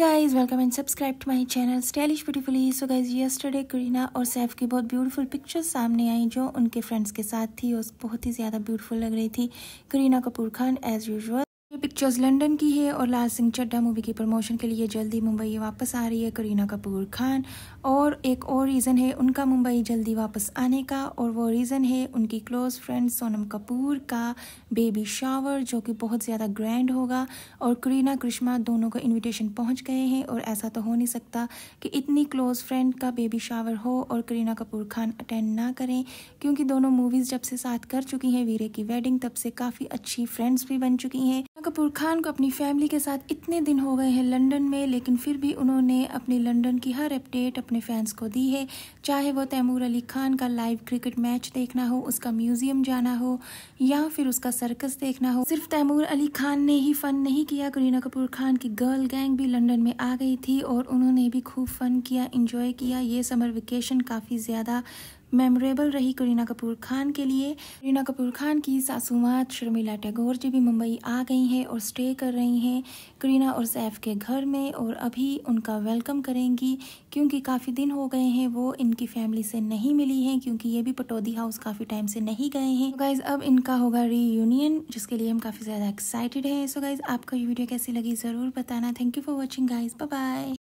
Hey welcome and subscribe to my channel stylish Stylish so So yesterday Kareena और सैफ की बहुत beautiful pictures सामने आई जो उनके फ्रेंड्स के साथ थी और बहुत ही ज़्यादा ब्यूटीफुल लग रही थी करीना कपूर खान एज़ यूजुअल ये पिक्चर्स लंदन की है और लाल सिंह चड्डा मूवी की प्रमोशन के लिए जल्दी मुंबई वापस आ रही है करीना कपूर खान और एक और रीज़न है उनका मुंबई जल्दी वापस आने का और वो रीज़न है उनकी क्लोज़ फ्रेंड सोनम कपूर का बेबी शावर जो कि बहुत ज़्यादा ग्रैंड होगा और करीना करिश्मा दोनों को इन्विटेशन पहुंच गए हैं और ऐसा तो हो नहीं सकता कि इतनी क्लोज़ फ्रेंड का बेबी शावर हो और करीना कपूर खान अटेंड ना करें क्योंकि दोनों मूवीज़ जब से साथ कर चुकी हैं वीरे की वेडिंग तब से काफ़ी अच्छी फ्रेंड्स भी बन चुकी हैं कपूर खान को अपनी फैमिली के साथ इतने दिन हो गए हैं लंदन में लेकिन फिर भी उन्होंने अपने लंदन की हर अपडेट अपने फैंस को दी है चाहे वो तैमूर अली खान का लाइव क्रिकेट मैच देखना हो उसका म्यूजियम जाना हो या फिर उसका सर्कस देखना हो सिर्फ तैमूर अली खान ने ही फन नहीं किया करीना कपूर खान की गर्ल गैंग भी लंदन में आ गई थी और उन्होंने भी खूब फन किया इंजॉय किया ये समर वेकेशन काफ़ी ज़्यादा मेमोरेबल रही करीना कपूर खान के लिए करीना कपूर खान की मात शर्मिला टैगोर जी भी मुंबई आ गई हैं और स्टे कर रही हैं करीना और सैफ के घर में और अभी उनका वेलकम करेंगी क्योंकि काफ़ी दिन हो गए हैं वो इनकी फैमिली से नहीं मिली हैं क्योंकि ये भी पटौदी हाउस काफ़ी टाइम से नहीं गए हैं तो गाइज़ अब इनका होगा रीयूनियन जिसके लिए हम काफ़ी ज़्यादा एक्साइटेड हैं सो गाइज़ आपको ये वीडियो कैसी लगी ज़रूर बताना thank you for watching guys bye